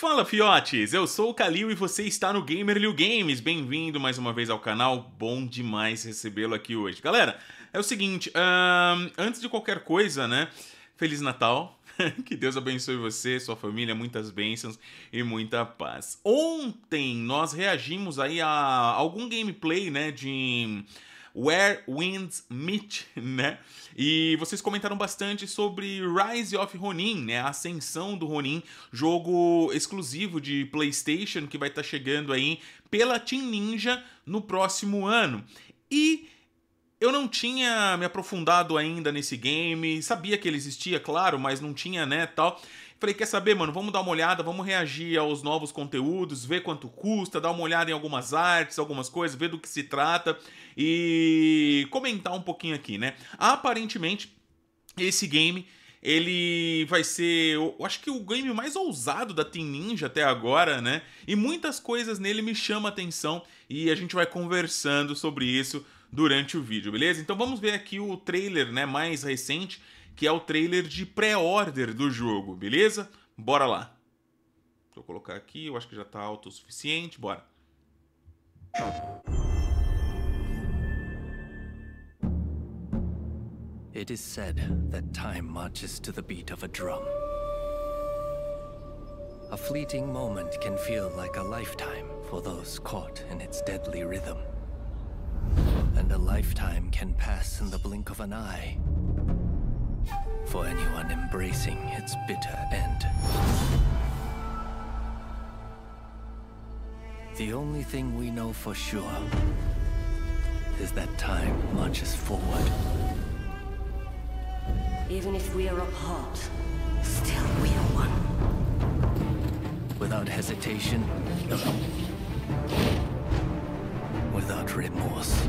Fala fiotes, eu sou o Kalil e você está no Gamerlil Games. Bem-vindo mais uma vez ao canal, bom demais recebê-lo aqui hoje. Galera, é o seguinte, um, antes de qualquer coisa, né? Feliz Natal, que Deus abençoe você, sua família, muitas bênçãos e muita paz. Ontem nós reagimos aí a algum gameplay, né, de Where Winds Meet, né? E vocês comentaram bastante sobre Rise of Ronin, né? A ascensão do Ronin, jogo exclusivo de PlayStation que vai estar tá chegando aí pela Team Ninja no próximo ano. E eu não tinha me aprofundado ainda nesse game, sabia que ele existia, claro, mas não tinha, né, tal. Falei, quer saber, mano? Vamos dar uma olhada, vamos reagir aos novos conteúdos, ver quanto custa, dar uma olhada em algumas artes, algumas coisas, ver do que se trata e comentar um pouquinho aqui, né? Aparentemente, esse game ele vai ser, eu acho que o game mais ousado da Team Ninja até agora, né? E muitas coisas nele me chamam a atenção e a gente vai conversando sobre isso durante o vídeo, beleza? Então vamos ver aqui o trailer, né, mais recente que é o trailer de pré-order do jogo, beleza? Bora lá. Vou colocar aqui, eu acho que já tá alto o suficiente, bora. It is said that time marches to the beat of a drum. A fleeting moment can feel like a lifetime for those caught in its deadly rhythm. And a lifetime can pass in the blink of an eye for anyone embracing its bitter end. The only thing we know for sure is that time marches forward. Even if we are apart, still we are one. Without hesitation, without remorse.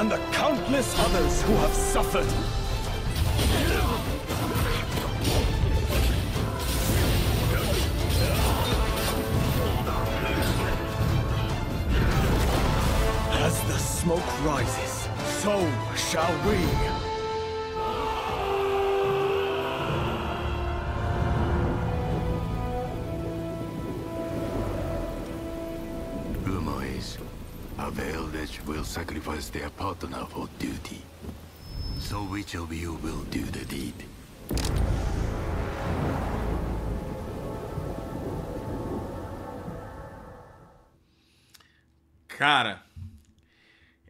and the countless others who have suffered. As the smoke rises, so shall we. will sacrifice their partner for duty. So which of you will do the deed? Cara,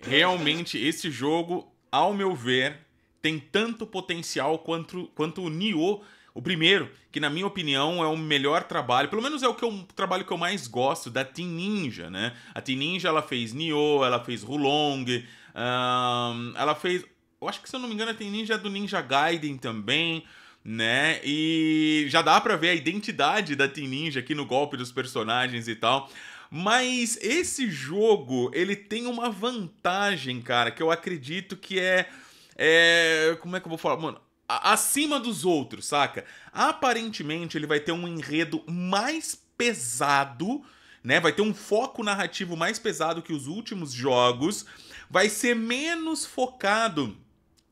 realmente esse jogo, ao meu ver, tem tanto potencial quanto, quanto o Nioh o primeiro, que na minha opinião é o melhor trabalho, pelo menos é o que eu, trabalho que eu mais gosto da Team Ninja, né? A Team Ninja ela fez Nioh, ela fez Hulong, um, ela fez, eu acho que se eu não me engano a Teen Ninja é do Ninja Gaiden também, né? E já dá para ver a identidade da Team Ninja aqui no golpe dos personagens e tal. Mas esse jogo, ele tem uma vantagem, cara, que eu acredito que é, é como é que eu vou falar, mano? acima dos outros, saca? Aparentemente ele vai ter um enredo mais pesado, né? Vai ter um foco narrativo mais pesado que os últimos jogos, vai ser menos focado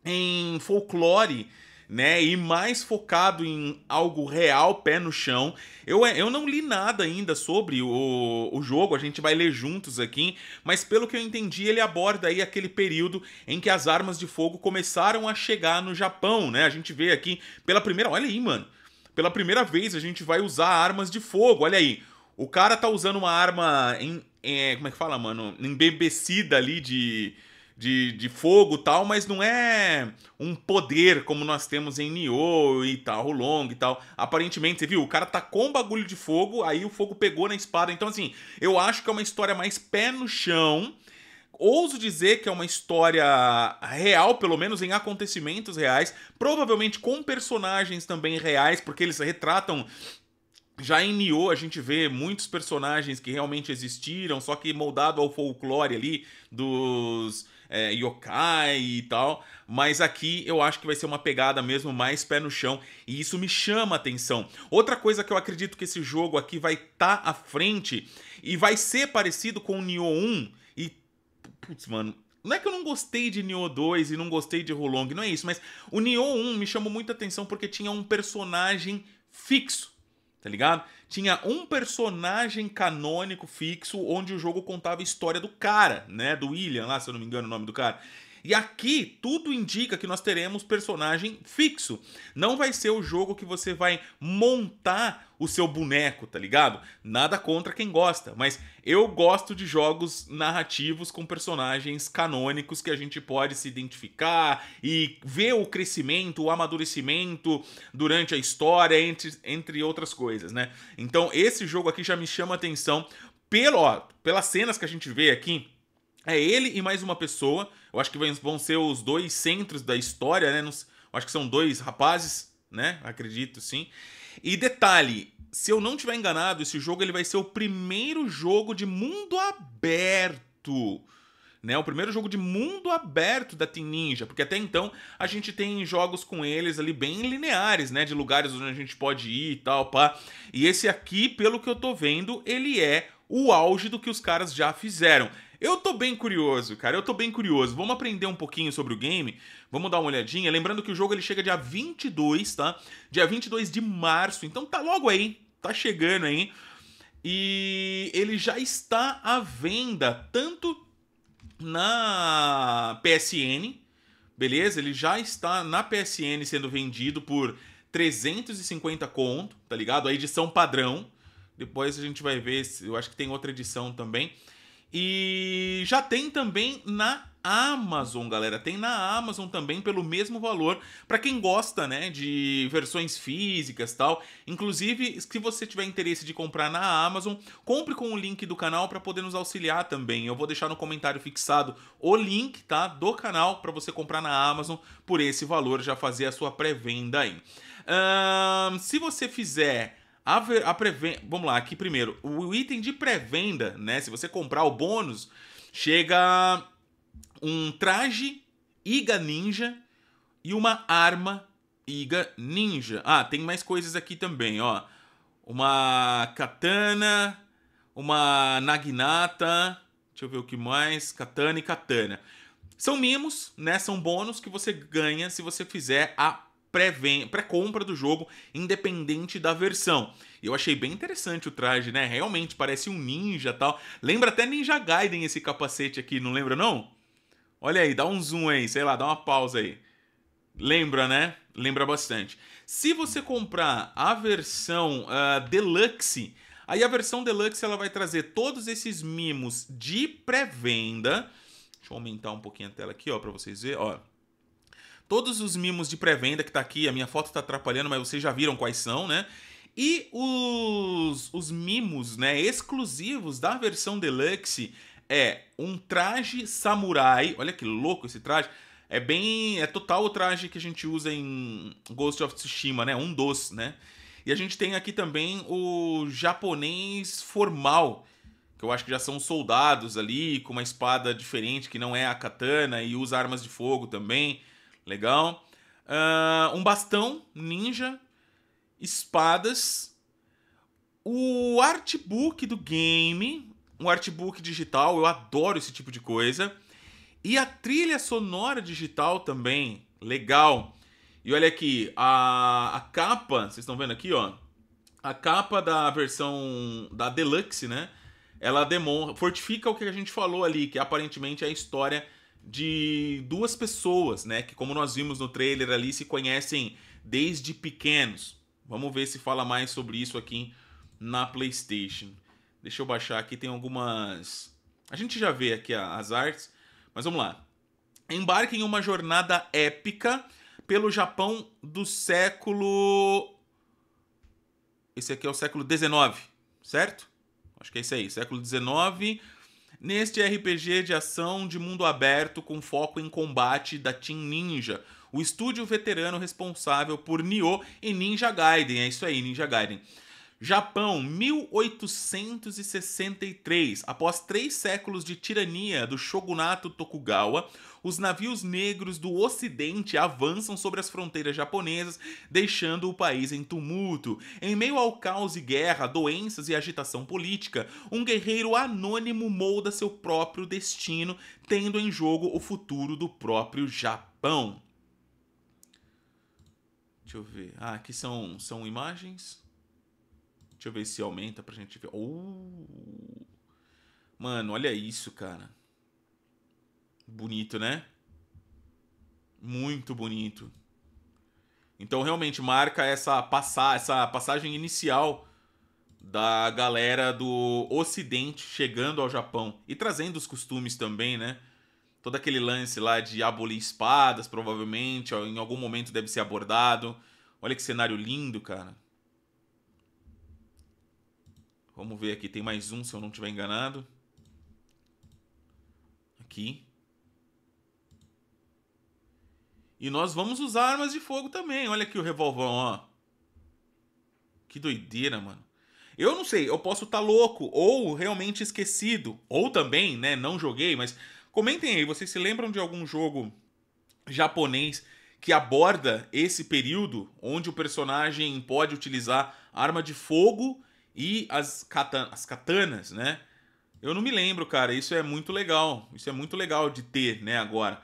em folclore né? E mais focado em algo real, pé no chão. Eu, é, eu não li nada ainda sobre o, o jogo, a gente vai ler juntos aqui, mas pelo que eu entendi, ele aborda aí aquele período em que as armas de fogo começaram a chegar no Japão, né? A gente vê aqui pela primeira. Olha aí, mano. Pela primeira vez a gente vai usar armas de fogo, olha aí. O cara tá usando uma arma em, é, como é que fala, mano? Embebecida ali de, de, de fogo tal, mas não é um poder como nós temos em Nioh e tal, Long e tal. Aparentemente, você viu, o cara tá com bagulho de fogo, aí o fogo pegou na espada. Então, assim, eu acho que é uma história mais pé no chão ouso dizer que é uma história real, pelo menos em acontecimentos reais, provavelmente com personagens também reais, porque eles retratam já em Nioh a gente vê muitos personagens que realmente existiram, só que moldado ao folclore ali dos é, yokai e tal, mas aqui eu acho que vai ser uma pegada mesmo mais pé no chão e isso me chama a atenção. Outra coisa que eu acredito que esse jogo aqui vai estar tá à frente e vai ser parecido com o Nioh 1 e putz, mano, não é que eu não gostei de Nioh 2 e não gostei de Hulong, não é isso, mas o Nioh 1 me chamou muita atenção porque tinha um personagem fixo, tá ligado? tinha um personagem canônico fixo onde o jogo contava a história do cara, né? Do William lá, se eu não me engano, o nome do cara. E aqui tudo indica que nós teremos personagem fixo. Não vai ser o jogo que você vai montar o seu boneco, tá ligado? Nada contra quem gosta, mas eu gosto de jogos narrativos com personagens canônicos que a gente pode se identificar e ver o crescimento, o amadurecimento durante a história, entre, entre outras coisas, né? Então esse jogo aqui já me chama atenção pelo, ó, pelas cenas que a gente vê aqui. É ele e mais uma pessoa eu acho que vão ser os dois centros da história, né? Eu acho que são dois rapazes, né? Acredito, sim. E detalhe, se eu não tiver enganado, esse jogo ele vai ser o primeiro jogo de mundo aberto. Né, o primeiro jogo de mundo aberto da Team Ninja, porque até então a gente tem jogos com eles ali bem lineares, né, de lugares onde a gente pode ir e tal, pá. E esse aqui, pelo que eu tô vendo, ele é o auge do que os caras já fizeram. Eu tô bem curioso, cara. Eu tô bem curioso. Vamos aprender um pouquinho sobre o game. Vamos dar uma olhadinha. Lembrando que o jogo ele chega dia 22, tá? Dia 22 de março. Então tá logo aí. Tá chegando aí. E ele já está à venda tanto na PSN, beleza? Ele já está na PSN sendo vendido por 350 conto, tá ligado? A edição padrão. Depois a gente vai ver, eu acho que tem outra edição também. E já tem também na Amazon, galera. Tem na Amazon também pelo mesmo valor, para quem gosta, né, de versões físicas, tal. Inclusive, se você tiver interesse de comprar na Amazon, compre com o link do canal para poder nos auxiliar também. Eu vou deixar no comentário fixado o link, tá, do canal para você comprar na Amazon por esse valor, já fazer a sua pré-venda aí. se você fizer a, a pré-venda. Vamos lá, aqui primeiro. O item de pré-venda, né? Se você comprar o bônus, chega um traje Iga Ninja e uma arma Iga Ninja. Ah, tem mais coisas aqui também, ó. Uma katana, uma naginata. Deixa eu ver o que mais. Katana e katana. São mimos, né? São bônus que você ganha se você fizer a pré-compra pré do jogo, independente da versão. eu achei bem interessante o traje, né? Realmente parece um ninja tal. Lembra até Ninja Gaiden esse capacete aqui, não lembra não? Olha aí, dá um zoom aí, sei lá, dá uma pausa aí. Lembra, né? Lembra bastante. Se você comprar a versão uh, Deluxe, aí a versão Deluxe ela vai trazer todos esses mimos de pré-venda. Deixa eu aumentar um pouquinho a tela aqui, ó, para vocês verem, ó. Todos os mimos de pré-venda que tá aqui, a minha foto tá atrapalhando, mas vocês já viram quais são, né? E os, os mimos, né, exclusivos da versão deluxe é um traje samurai. Olha que louco esse traje. É bem, é total o traje que a gente usa em Ghost of Tsushima, né? Um dos, né? E a gente tem aqui também o japonês formal, que eu acho que já são soldados ali, com uma espada diferente que não é a katana e usa armas de fogo também. Legal. Uh, um bastão ninja, espadas, o artbook do game, um artbook digital, eu adoro esse tipo de coisa. E a trilha sonora digital também, legal. E olha aqui, a, a capa, vocês estão vendo aqui, ó. A capa da versão da Deluxe, né? Ela demonstra, fortifica o que a gente falou ali, que aparentemente é a história de duas pessoas, né? Que como nós vimos no trailer ali, se conhecem desde pequenos. Vamos ver se fala mais sobre isso aqui na PlayStation. Deixa eu baixar aqui, tem algumas. A gente já vê aqui as artes, mas vamos lá. Embarque em uma jornada épica pelo Japão do século. Esse aqui é o século XIX, certo? Acho que é isso aí, século XIX Neste RPG de ação de mundo aberto com foco em combate da Team Ninja, o estúdio veterano responsável por Nioh e Ninja Gaiden. É isso aí, Ninja Gaiden. Japão, 1863. Após três séculos de tirania do shogunato Tokugawa, os navios negros do Ocidente avançam sobre as fronteiras japonesas, deixando o país em tumulto. Em meio ao caos e guerra, doenças e agitação política, um guerreiro anônimo molda seu próprio destino, tendo em jogo o futuro do próprio Japão. Deixa eu ver. Ah, aqui são, são imagens. Deixa eu ver se aumenta pra gente ver. Oh! Mano, olha isso, cara. Bonito, né? Muito bonito. Então realmente marca essa passar essa passagem inicial da galera do ocidente chegando ao Japão e trazendo os costumes também, né? Todo aquele lance lá de abolir espadas, provavelmente, em algum momento deve ser abordado. Olha que cenário lindo, cara. Vamos ver aqui, tem mais um se eu não estiver enganado. Aqui. E nós vamos usar armas de fogo também. Olha aqui o revolvão, ó. Que doideira, mano. Eu não sei, eu posso estar tá louco ou realmente esquecido. Ou também, né, não joguei, mas comentem aí, vocês se lembram de algum jogo japonês que aborda esse período onde o personagem pode utilizar arma de fogo e as, katana, as katanas, né? Eu não me lembro, cara. Isso é muito legal. Isso é muito legal de ter, né, agora.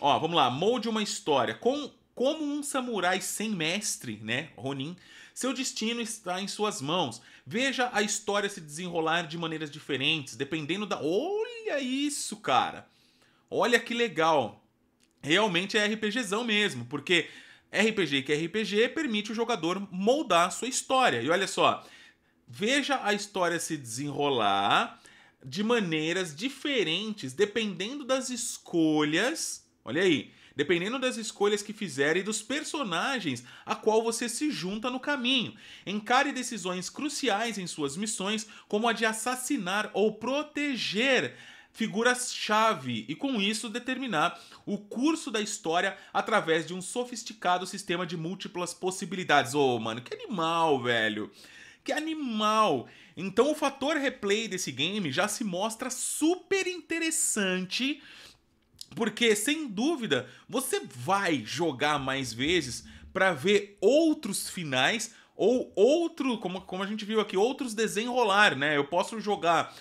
Ó, vamos lá. Molde uma história. Com, como um samurai sem mestre, né, Ronin, seu destino está em suas mãos. Veja a história se desenrolar de maneiras diferentes, dependendo da. Olha isso, cara! Olha que legal! Realmente é RPGzão mesmo, porque RPG que é RPG permite o jogador moldar a sua história. E olha só, veja a história se desenrolar de maneiras diferentes, dependendo das escolhas. Olha aí, dependendo das escolhas que fizer e dos personagens a qual você se junta no caminho. Encare decisões cruciais em suas missões, como a de assassinar ou proteger figuras-chave e com isso determinar o curso da história através de um sofisticado sistema de múltiplas possibilidades. Ô, oh, mano, que animal, velho que animal! Então o fator replay desse game já se mostra super interessante, porque sem dúvida você vai jogar mais vezes para ver outros finais ou outro, como, como a gente viu aqui, outros desenrolar, né? Eu posso jogar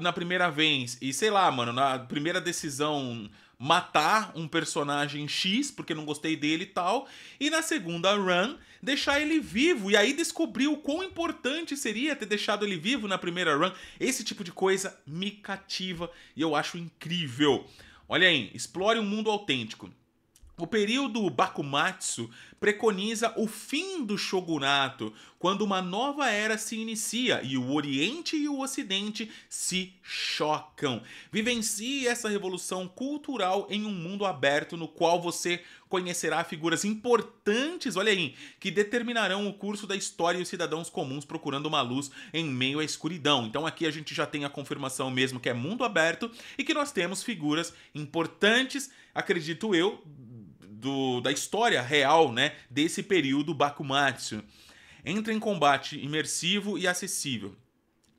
na primeira vez e sei lá, mano, na primeira decisão matar um personagem X porque não gostei dele e tal, e na segunda run deixar ele vivo. E aí descobriu o quão importante seria ter deixado ele vivo na primeira run. Esse tipo de coisa me cativa e eu acho incrível. Olha aí, explore um mundo autêntico. O período Bakumatsu preconiza o fim do shogunato, quando uma nova era se inicia e o Oriente e o Ocidente se chocam. Vivencie essa revolução cultural em um mundo aberto no qual você conhecerá figuras importantes, olha aí, que determinarão o curso da história e os cidadãos comuns procurando uma luz em meio à escuridão. Então aqui a gente já tem a confirmação mesmo que é mundo aberto e que nós temos figuras importantes, acredito eu, do, da história real né, desse período Bakumatsu. Entra em combate imersivo e acessível.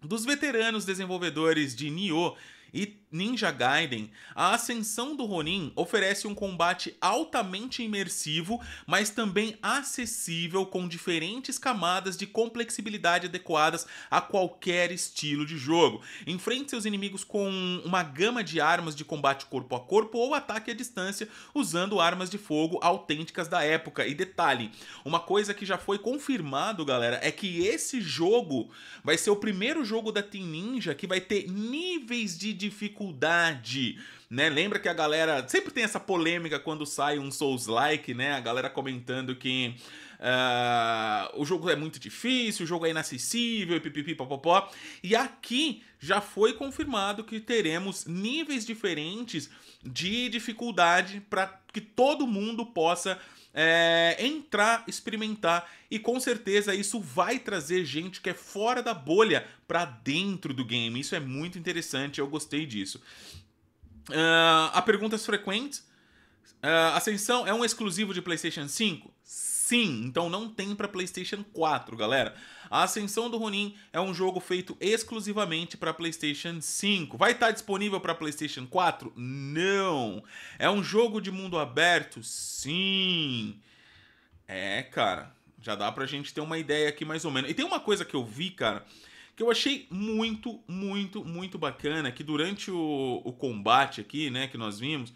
Dos veteranos desenvolvedores de Nioh e Ninja Gaiden, a ascensão do Ronin oferece um combate altamente imersivo, mas também acessível com diferentes camadas de complexibilidade adequadas a qualquer estilo de jogo. Enfrente seus inimigos com uma gama de armas de combate corpo a corpo ou ataque à distância usando armas de fogo autênticas da época. E detalhe, uma coisa que já foi confirmado, galera, é que esse jogo vai ser o primeiro jogo da Team Ninja que vai ter níveis de dificuldade dificuldade. Né? Lembra que a galera. Sempre tem essa polêmica quando sai um Souls-like, né? A galera comentando que. Uh, o jogo é muito difícil, o jogo é inacessível, pipipi, popopó. E aqui já foi confirmado que teremos níveis diferentes de dificuldade para que todo mundo possa é, entrar, experimentar e com certeza isso vai trazer gente que é fora da bolha para dentro do game. Isso é muito interessante, eu gostei disso. Uh, a perguntas frequentes Uh, Ascensão é um exclusivo de PlayStation 5? Sim, então não tem para PlayStation 4, galera. A Ascensão do Ronin é um jogo feito exclusivamente para PlayStation 5. Vai estar tá disponível para PlayStation 4? Não. É um jogo de mundo aberto? Sim. É, cara. Já dá pra gente ter uma ideia aqui mais ou menos. E tem uma coisa que eu vi, cara, que eu achei muito, muito, muito bacana, que durante o, o combate aqui, né, que nós vimos,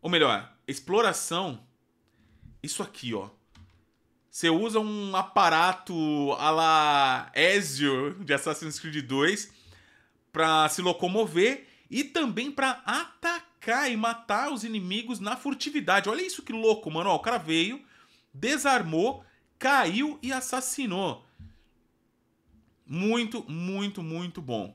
ou melhor, exploração. Isso aqui, ó. Você usa um aparato a la Ezio de Assassin's Creed 2 para se locomover e também para atacar e matar os inimigos na furtividade. Olha isso que louco, mano. Ó, o cara veio, desarmou, caiu e assassinou. Muito, muito, muito bom.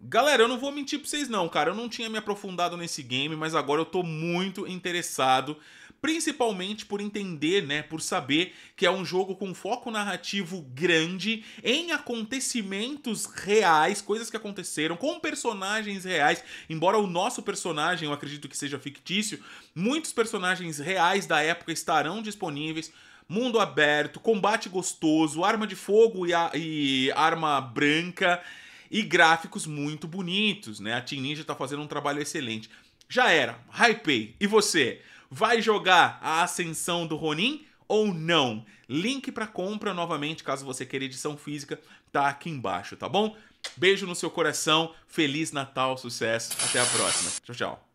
Galera, eu não vou mentir pra vocês não, cara. Eu não tinha me aprofundado nesse game, mas agora eu tô muito interessado. Principalmente por entender, né? Por saber que é um jogo com foco narrativo grande, em acontecimentos reais, coisas que aconteceram, com personagens reais. Embora o nosso personagem, eu acredito que seja fictício, muitos personagens reais da época estarão disponíveis mundo aberto, combate gostoso, arma de fogo e, a, e arma branca e gráficos muito bonitos, né? A Team Ninja está fazendo um trabalho excelente. Já era, hypei. E você, vai jogar a ascensão do Ronin ou não? Link para compra novamente, caso você queira edição física, tá aqui embaixo, tá bom? Beijo no seu coração, feliz Natal, sucesso, até a próxima. Tchau, tchau.